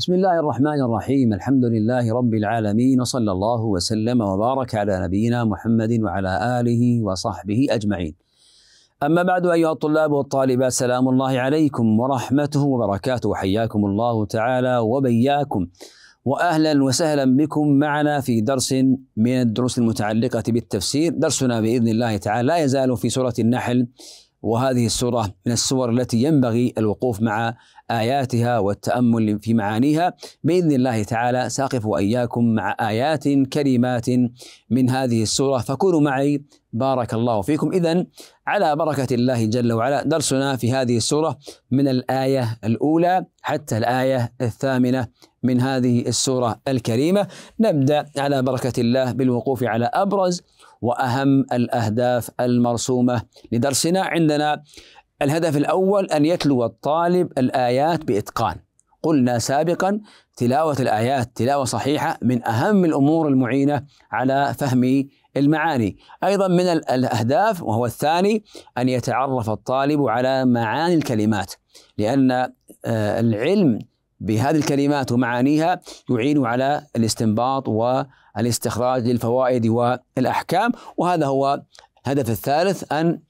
بسم الله الرحمن الرحيم الحمد لله رب العالمين وصلى الله وسلم وبارك على نبينا محمد وعلى اله وصحبه اجمعين. اما بعد ايها الطلاب والطالبات سلام الله عليكم ورحمته وبركاته وحياكم الله تعالى وبياكم واهلا وسهلا بكم معنا في درس من الدروس المتعلقه بالتفسير، درسنا باذن الله تعالى لا يزال في سوره النحل وهذه السوره من السور التي ينبغي الوقوف مع آياتها والتأمل في معانيها بإذن الله تعالى ساقف وإياكم مع آيات كريمات من هذه السورة فكونوا معي بارك الله فيكم إذا على بركة الله جل وعلا درسنا في هذه السورة من الآية الأولى حتى الآية الثامنة من هذه السورة الكريمة نبدأ على بركة الله بالوقوف على أبرز وأهم الأهداف المرسومة لدرسنا عندنا الهدف الأول أن يتلو الطالب الآيات بإتقان قلنا سابقا تلاوة الآيات تلاوة صحيحة من أهم الأمور المعينة على فهم المعاني أيضا من الأهداف وهو الثاني أن يتعرف الطالب على معاني الكلمات لأن آه، العلم بهذه الكلمات ومعانيها يعين على الاستنباط والاستخراج للفوائد والأحكام وهذا هو الهدف الثالث أن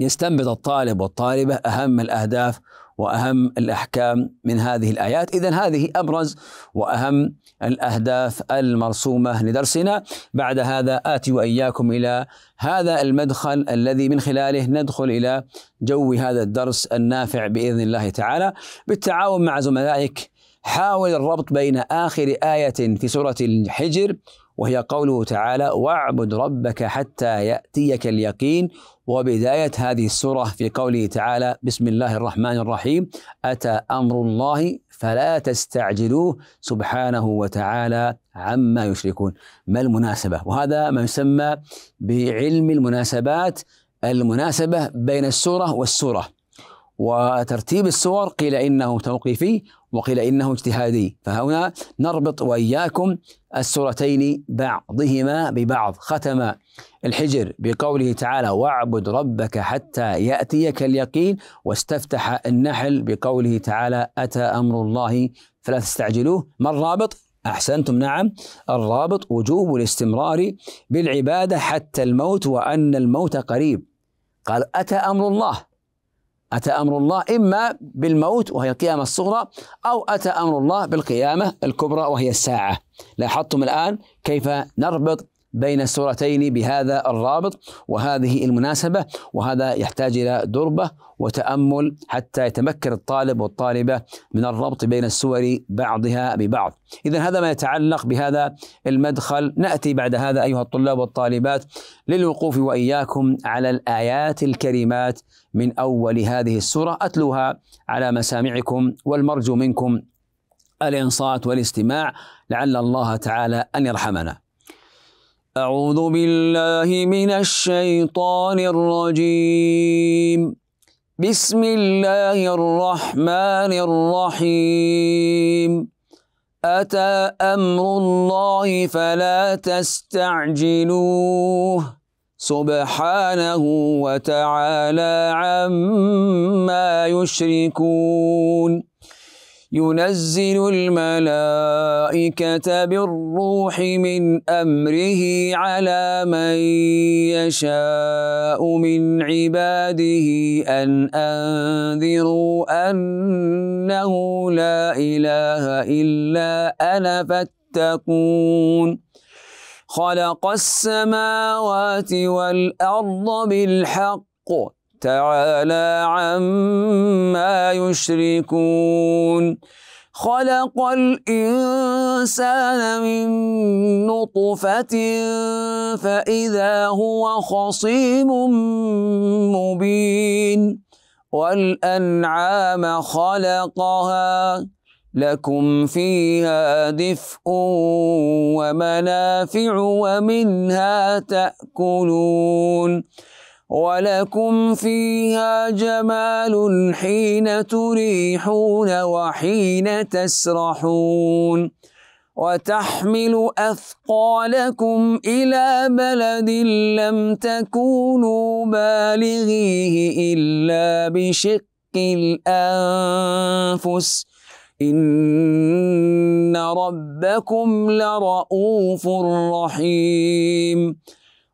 يستنبط الطالب والطالبة أهم الأهداف وأهم الأحكام من هذه الآيات إذا هذه أبرز وأهم الأهداف المرسومة لدرسنا بعد هذا آتي وإياكم إلى هذا المدخل الذي من خلاله ندخل إلى جو هذا الدرس النافع بإذن الله تعالى بالتعاون مع زملائك حاول الربط بين آخر آية في سورة الحجر وهي قوله تعالى واعبد ربك حتى ياتيك اليقين وبداية هذه السورة في قوله تعالى بسم الله الرحمن الرحيم أتى أمر الله فلا تستعجلوه سبحانه وتعالى عما يشركون ما المناسبة وهذا ما يسمى بعلم المناسبات المناسبة بين السورة والسورة وترتيب السور قيل انه توقيفي وقيل انه اجتهادي فهنا نربط واياكم السورتين بعضهما ببعض ختم الحجر بقوله تعالى واعبد ربك حتى ياتيك اليقين واستفتح النحل بقوله تعالى اتى امر الله فلا تستعجلوه ما الرابط احسنتم نعم الرابط وجوب الاستمرار بالعباده حتى الموت وان الموت قريب قال اتى امر الله أتى أمر الله إما بالموت وهي القيامة الصغرى أو أتى أمر الله بالقيامة الكبرى وهي الساعة لاحظتم الآن كيف نربط بين السورتين بهذا الرابط وهذه المناسبة وهذا يحتاج إلى دربة وتأمل حتى يتمكن الطالب والطالبة من الربط بين السور بعضها ببعض إذا هذا ما يتعلق بهذا المدخل نأتي بعد هذا أيها الطلاب والطالبات للوقوف وإياكم على الآيات الكريمات من أول هذه السورة أتلوها على مسامعكم والمرجو منكم الإنصات والاستماع لعل الله تعالى أن يرحمنا أعوذ بالله من الشيطان الرجيم بسم الله الرحمن الرحيم أتى أمر الله فلا تستعجلوه سبحانه وتعالى عما يشركون ينزل الملائكة بالروح من أمره على من يشاء من عباده أن أنذروا أنه لا إله إلا أنا فاتقون خلق السماوات والأرض بالحق تعالى عما يشركون خلق الإنسان من نطفة فإذا هو خصيم مبين والأنعام خلقها لكم فيها دفء ومنافع ومنها تأكلون ولكم فيها جمال حين تريحون وحين تسرحون وتحمل أثقالكم إلى بلد لم تكونوا بالغيه إلا بشق الأنفس إن ربكم لرؤوف رحيم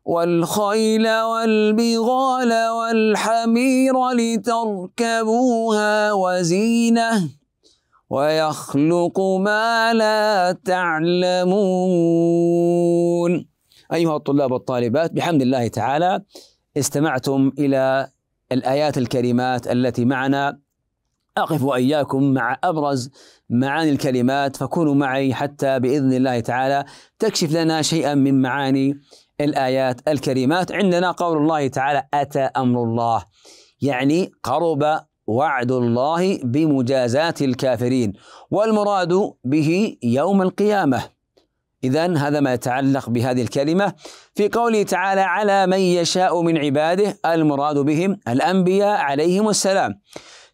والخيل والبغال والحمير لتركبوها وزينه ويخلق ما لا تعلمون ايها الطلاب والطالبات بحمد الله تعالى استمعتم الى الايات الكريمات التي معنا أقف وإياكم مع أبرز معاني الكلمات فكونوا معي حتى بإذن الله تعالى تكشف لنا شيئا من معاني الآيات الكريمات عندنا قول الله تعالى أتى أمر الله يعني قرب وعد الله بمجازاة الكافرين والمراد به يوم القيامة إذا هذا ما يتعلق بهذه الكلمة في قوله تعالى على من يشاء من عباده المراد بهم الأنبياء عليهم السلام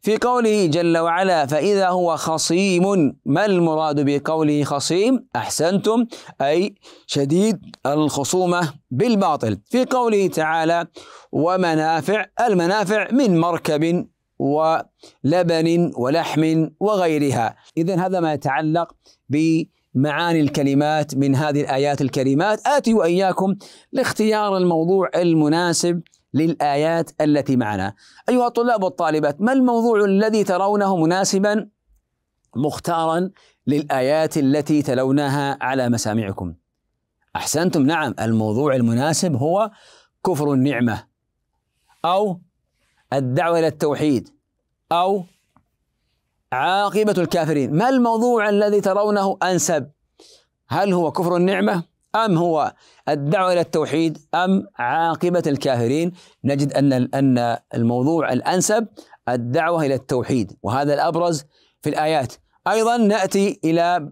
في قوله جل وعلا فإذا هو خصيم ما المراد بقوله خصيم أحسنتم أي شديد الخصومة بالباطل في قوله تعالى ومنافع المنافع من مركب ولبن ولحم وغيرها إذا هذا ما يتعلق ب معاني الكلمات من هذه الآيات الكريمات آتي وإياكم لاختيار الموضوع المناسب للآيات التي معنا أيها الطلاب والطالبات ما الموضوع الذي ترونه مناسبا مختارا للآيات التي تلوناها على مسامعكم أحسنتم نعم الموضوع المناسب هو كفر النعمة أو الدعوة إلى التوحيد أو عاقبة الكافرين ما الموضوع الذي ترونه أنسب هل هو كفر النعمة أم هو الدعوة إلى التوحيد أم عاقبة الكافرين نجد أن أن الموضوع الأنسب الدعوة إلى التوحيد وهذا الأبرز في الآيات أيضا نأتي إلى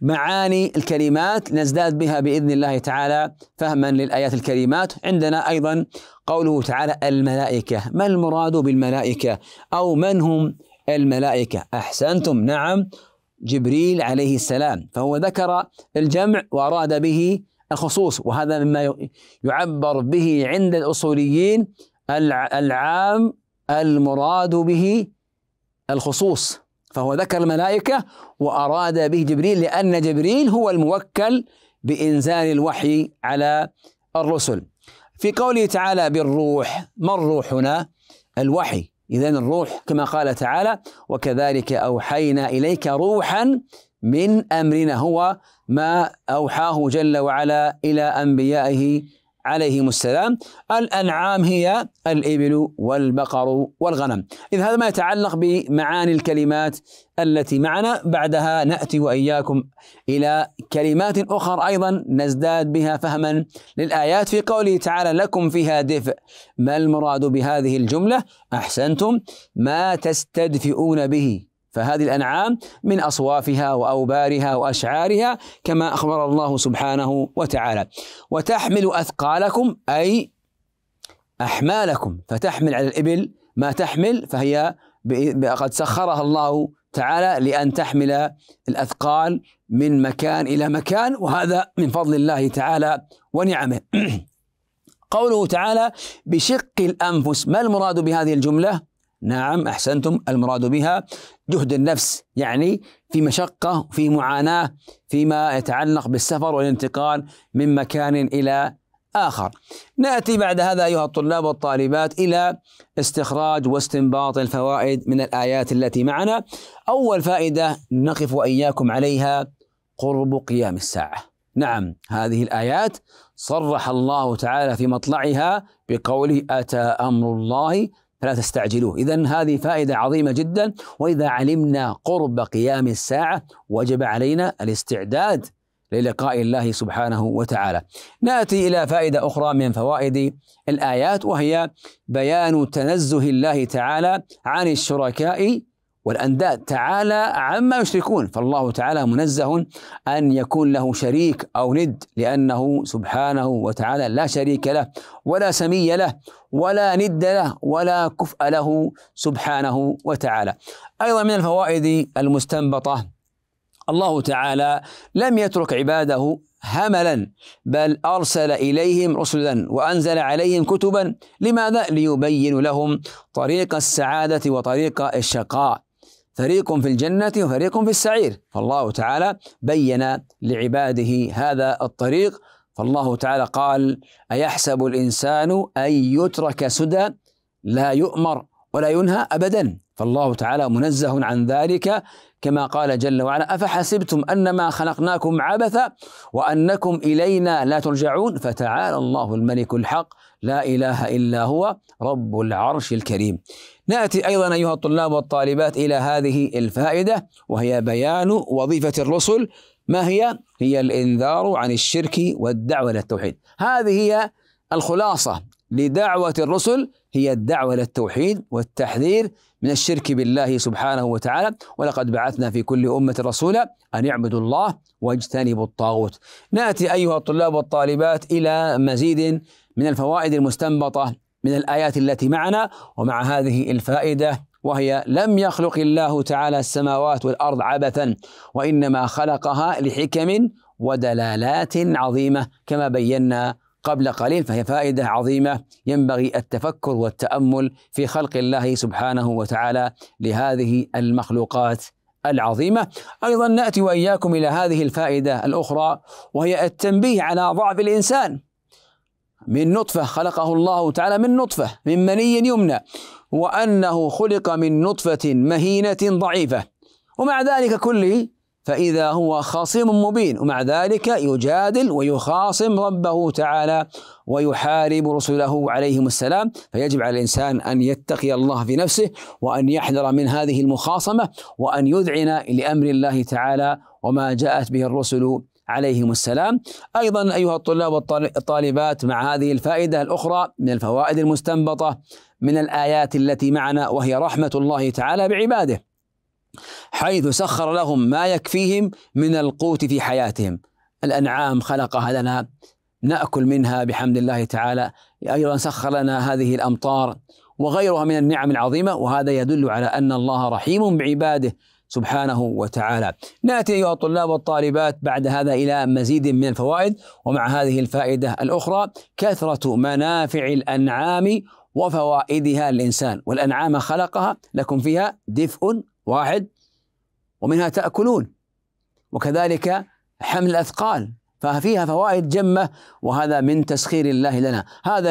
معاني الكلمات نزداد بها باذن الله تعالى فهما للايات الكريمات عندنا ايضا قوله تعالى الملائكه ما المراد بالملائكه او من هم الملائكه احسنتم نعم جبريل عليه السلام فهو ذكر الجمع وأراد به الخصوص وهذا مما يعبر به عند الأصوليين العام المراد به الخصوص فهو ذكر الملائكة وأراد به جبريل لأن جبريل هو الموكل بإنزال الوحي على الرسل في قوله تعالى بالروح ما الروح هنا الوحي إذا الروح كما قال تعالى وكذلك أوحينا إليك روحا من أمرنا هو ما أوحاه جل وعلا إلى أنبيائه عليهم السلام الأنعام هي الإبل والبقر والغنم إذ هذا ما يتعلق بمعاني الكلمات التي معنا بعدها نأتي وإياكم إلى كلمات أخرى أيضا نزداد بها فهما للآيات في قوله تعالى لكم فيها دفء ما المراد بهذه الجملة أحسنتم ما تستدفئون به فهذه الانعام من اصوافها واوبارها واشعارها كما اخبر الله سبحانه وتعالى وتحمل اثقالكم اي احمالكم فتحمل على الابل ما تحمل فهي قد سخرها الله تعالى لان تحمل الاثقال من مكان الى مكان وهذا من فضل الله تعالى ونعمه قوله تعالى بشق الانفس ما المراد بهذه الجمله نعم أحسنتم المراد بها جهد النفس يعني في مشقة في معاناة فيما يتعلق بالسفر والانتقال من مكان إلى آخر نأتي بعد هذا أيها الطلاب والطالبات إلى استخراج واستنباط الفوائد من الآيات التي معنا أول فائدة نقف وإياكم عليها قرب قيام الساعة نعم هذه الآيات صرح الله تعالى في مطلعها بقوله أتى أمر الله فلا تستعجلوه إذا هذه فائدة عظيمة جدا وإذا علمنا قرب قيام الساعة وجب علينا الاستعداد للقاء الله سبحانه وتعالى. ناتي الى فائده اخرى من فوائد الايات وهي بيان تنزه الله تعالى عن الشركاء والانداد تعالى عما يشركون فالله تعالى منزه ان يكون له شريك او ند لانه سبحانه وتعالى لا شريك له ولا سمي له ولا ند له ولا كفء له سبحانه وتعالى. ايضا من الفوائد المستنبطه الله تعالى لم يترك عباده هملا بل ارسل اليهم رسلا وانزل عليهم كتبا لماذا؟ ليبين لهم طريق السعاده وطريق الشقاء فريق في الجنة وفريق في السعير فالله تعالى بين لعباده هذا الطريق فالله تعالى قال أيحسب الإنسان أن يترك سدى لا يؤمر ولا ينهى أبدا فالله تعالى منزه عن ذلك كما قال جل وعلا افحسبتم انما خلقناكم عبثا وانكم الينا لا ترجعون فتعالى الله الملك الحق لا اله الا هو رب العرش الكريم. ناتي ايضا ايها الطلاب والطالبات الى هذه الفائده وهي بيان وظيفه الرسل ما هي؟ هي الانذار عن الشرك والدعوه الى التوحيد. هذه هي الخلاصه لدعوة الرسل هي الدعوة إلى التوحيد والتحذير من الشرك بالله سبحانه وتعالى ولقد بعثنا في كل أمة رسولا أن يعبدوا الله واجتنبوا الطاغوت نأتي أيها الطلاب والطالبات إلى مزيد من الفوائد المستنبطة من الآيات التي معنا ومع هذه الفائدة وهي لم يخلق الله تعالى السماوات والأرض عبثا وإنما خلقها لحكم ودلالات عظيمة كما بينا قبل قليل فهي فائدة عظيمة ينبغي التفكر والتأمل في خلق الله سبحانه وتعالى لهذه المخلوقات العظيمة أيضا نأتي وإياكم إلى هذه الفائدة الأخرى وهي التنبيه على ضعف الإنسان من نطفة خلقه الله تعالى من نطفة من مني يمنى وأنه خلق من نطفة مهينة ضعيفة ومع ذلك كله فإذا هو خصيم مبين ومع ذلك يجادل ويخاصم ربه تعالى ويحارب رسله عليهم السلام فيجب على الإنسان أن يتقي الله في نفسه وأن يحذر من هذه المخاصمة وأن يذعن لأمر الله تعالى وما جاءت به الرسل عليهم السلام أيضا أيها الطلاب والطالبات مع هذه الفائدة الأخرى من الفوائد المستنبطة من الآيات التي معنا وهي رحمة الله تعالى بعباده حيث سخر لهم ما يكفيهم من القوت في حياتهم الأنعام خلقها لنا نأكل منها بحمد الله تعالى أيضا سخر لنا هذه الأمطار وغيرها من النعم العظيمة وهذا يدل على أن الله رحيم بعباده سبحانه وتعالى ناتي ايها الطلاب والطالبات بعد هذا الى مزيد من الفوائد ومع هذه الفائده الاخرى كثره منافع الانعام وفوائدها للانسان والانعام خلقها لكم فيها دفء واحد ومنها تأكلون وكذلك حمل الأثقال ففيها فوائد جمة وهذا من تسخير الله لنا هذا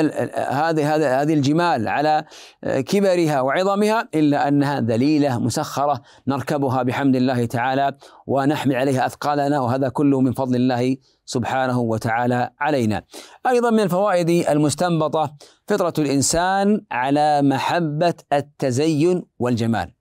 هذه هذه الجمال على كبرها وعظمها إلا أنها ذليلة مسخرة نركبها بحمد الله تعالى ونحمل عليها أثقالنا وهذا كله من فضل الله سبحانه وتعالى علينا أيضا من الفوائد المستنبطة فطرة الإنسان على محبة التزين والجمال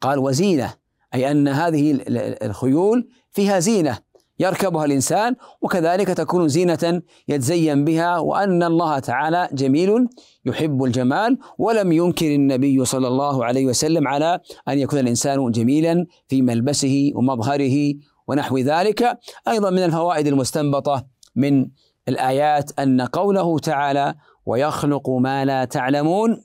قال وزينة أي أن هذه الخيول فيها زينة يركبها الإنسان وكذلك تكون زينة يتزين بها وأن الله تعالى جميل يحب الجمال ولم ينكر النبي صلى الله عليه وسلم على أن يكون الإنسان جميلا في ملبسه ومظهره ونحو ذلك أيضا من الفوائد المستنبطة من الآيات أن قوله تعالى ويخلق ما لا تعلمون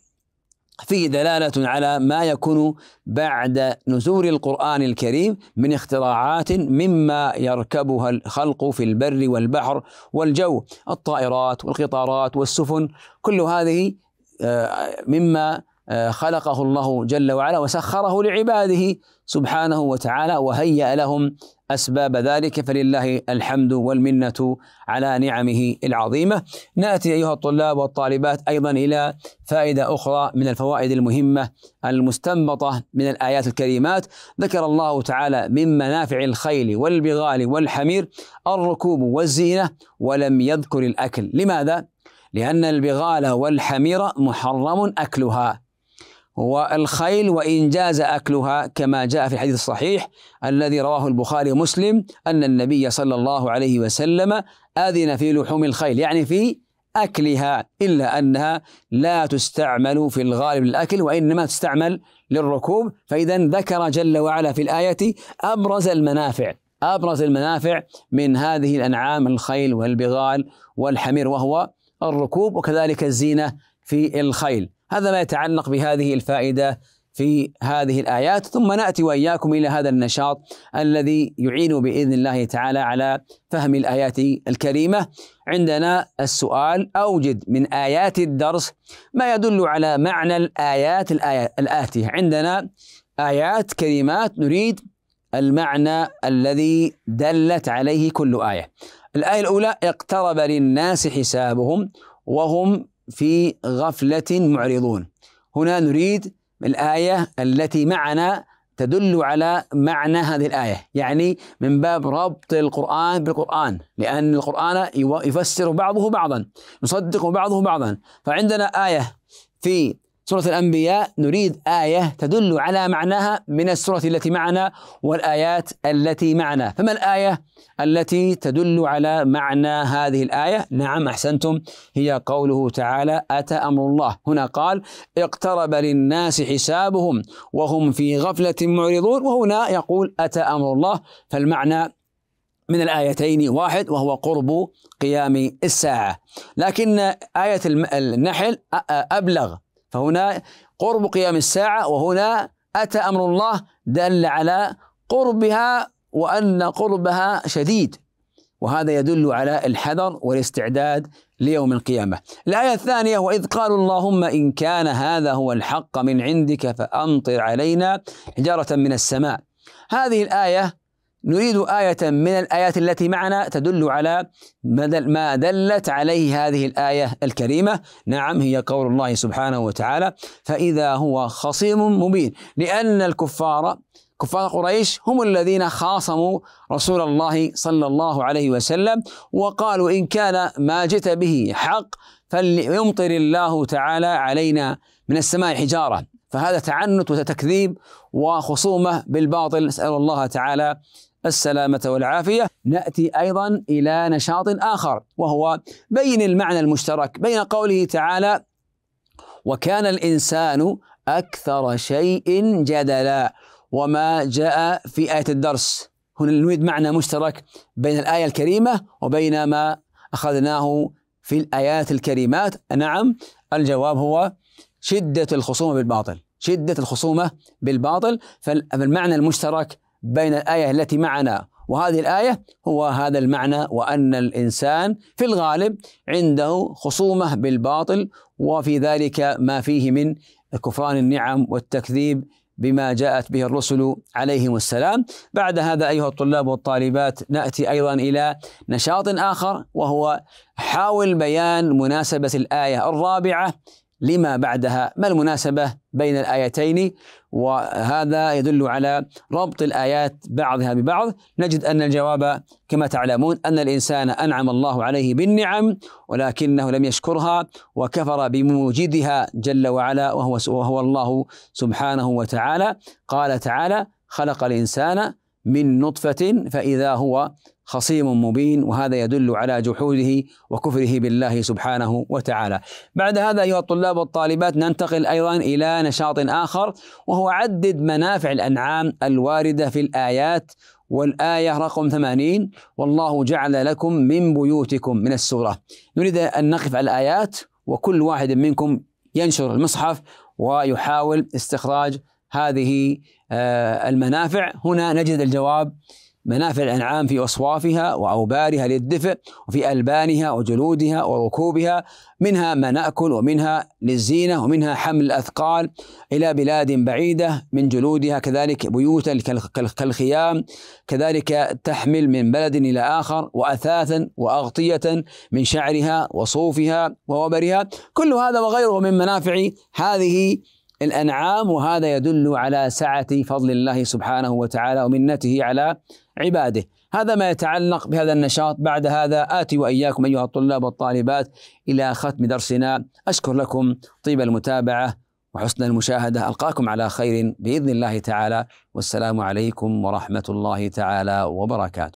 فيه دلالة على ما يكون بعد نزول القرآن الكريم من اختراعات مما يركبها الخلق في البر والبحر والجو، الطائرات والقطارات والسفن، كل هذه آه، مما آه، خلقه الله جل وعلا وسخره لعباده سبحانه وتعالى وهيأ لهم أسباب ذلك فلله الحمد والمنة على نعمه العظيمة نأتي أيها الطلاب والطالبات أيضا إلى فائدة أخرى من الفوائد المهمة المستنبطة من الآيات الكريمات ذكر الله تعالى من منافع الخيل والبغال والحمير الركوب والزينة ولم يذكر الأكل لماذا؟ لأن البغال والحمير محرم أكلها والخيل وإن جاز أكلها كما جاء في الحديث الصحيح الذي رواه البخاري ومسلم أن النبي صلى الله عليه وسلم أذن في لحوم الخيل يعني في أكلها إلا أنها لا تستعمل في الغالب للأكل وإنما تستعمل للركوب فإذا ذكر جل وعلا في الآية أبرز المنافع أبرز المنافع من هذه الأنعام الخيل والبغال والحمير وهو الركوب وكذلك الزينة في الخيل هذا ما يتعلق بهذه الفائدة في هذه الآيات ثم نأتي وإياكم إلى هذا النشاط الذي يعين بإذن الله تعالى على فهم الآيات الكريمة عندنا السؤال أوجد من آيات الدرس ما يدل على معنى الآيات الآتية عندنا آيات كلمات نريد المعنى الذي دلت عليه كل آية الآية الأولى اقترب للناس حسابهم وهم في غفلة معرضون هنا نريد الآية التي معنا تدل على معنى هذه الآية يعني من باب ربط القرآن بالقرآن لأن القرآن يفسر بعضه بعضا يصدق بعضه بعضا فعندنا آية في سورة الأنبياء نريد آية تدل على معناها من السورة التي معنا والآيات التي معنا فما الآية التي تدل على معنى هذه الآية نعم أحسنتم هي قوله تعالى أتى أمر الله هنا قال اقترب للناس حسابهم وهم في غفلة معرضون وهنا يقول أتى أمر الله فالمعنى من الآيتين واحد وهو قرب قيام الساعة لكن آية النحل أبلغ فهنا قرب قيام الساعة وهنا أتى أمر الله دل على قربها وأن قربها شديد وهذا يدل على الحذر والاستعداد ليوم القيامة الآية الثانية وإذ قالوا اللهم إن كان هذا هو الحق من عندك فأمطر علينا حجارة من السماء هذه الآية نريد آية من الآيات التي معنا تدل على ما دلت عليه هذه الآية الكريمة نعم هي قول الله سبحانه وتعالى فإذا هو خصيم مبين لأن الكفار كفار قريش هم الذين خاصموا رسول الله صلى الله عليه وسلم وقالوا إن كان ما جئت به حق فليمطر الله تعالى علينا من السماء حجارة فهذا تعنت وتكذيب وخصومة بالباطل نسأل الله تعالى السلامة والعافية نأتي أيضا إلى نشاط آخر وهو بين المعنى المشترك بين قوله تعالى وكان الإنسان أكثر شيء جدلا وما جاء في آية الدرس هنا نريد معنى مشترك بين الآية الكريمة وبين ما أخذناه في الآيات الكريمات نعم الجواب هو شدة الخصومة بالباطل شدة الخصومة بالباطل فالمعنى المشترك بين الآية التي معنا وهذه الآية هو هذا المعنى وأن الإنسان في الغالب عنده خصومة بالباطل وفي ذلك ما فيه من كفران النعم والتكذيب بما جاءت به الرسل عليهم السلام بعد هذا أيها الطلاب والطالبات نأتي أيضا إلى نشاط آخر وهو حاول بيان مناسبة الآية الرابعة لما بعدها ما المناسبة بين الآيتين وهذا يدل على ربط الآيات بعضها ببعض نجد أن الجواب كما تعلمون أن الإنسان أنعم الله عليه بالنعم ولكنه لم يشكرها وكفر بموجدها جل وعلا وهو, وهو الله سبحانه وتعالى قال تعالى خلق الإنسان من نطفة فإذا هو خصيم مبين وهذا يدل على جحوده وكفره بالله سبحانه وتعالى. بعد هذا ايها الطلاب والطالبات ننتقل ايضا الى نشاط اخر وهو عدد منافع الانعام الوارده في الايات والآية رقم 80 والله جعل لكم من بيوتكم من السورة نريد أن نقف على الآيات وكل واحد منكم ينشر المصحف ويحاول استخراج هذه آه، المنافع هنا نجد الجواب منافع الأنعام في أصوافها وأوبارها للدفء وفي ألبانها وجلودها وركوبها منها ما نأكل ومنها للزينة ومنها حمل الأثقال إلى بلاد بعيدة من جلودها كذلك بيوتا كالخيام كذلك تحمل من بلد إلى آخر وأثاثا وأغطية من شعرها وصوفها ووبرها كل هذا وغيره من منافع هذه الأنعام وهذا يدل على سعة فضل الله سبحانه وتعالى ومنته على عباده هذا ما يتعلق بهذا النشاط بعد هذا آتي وإياكم أيها الطلاب والطالبات إلى ختم درسنا أشكر لكم طيب المتابعة وحسن المشاهدة ألقاكم على خير بإذن الله تعالى والسلام عليكم ورحمة الله تعالى وبركاته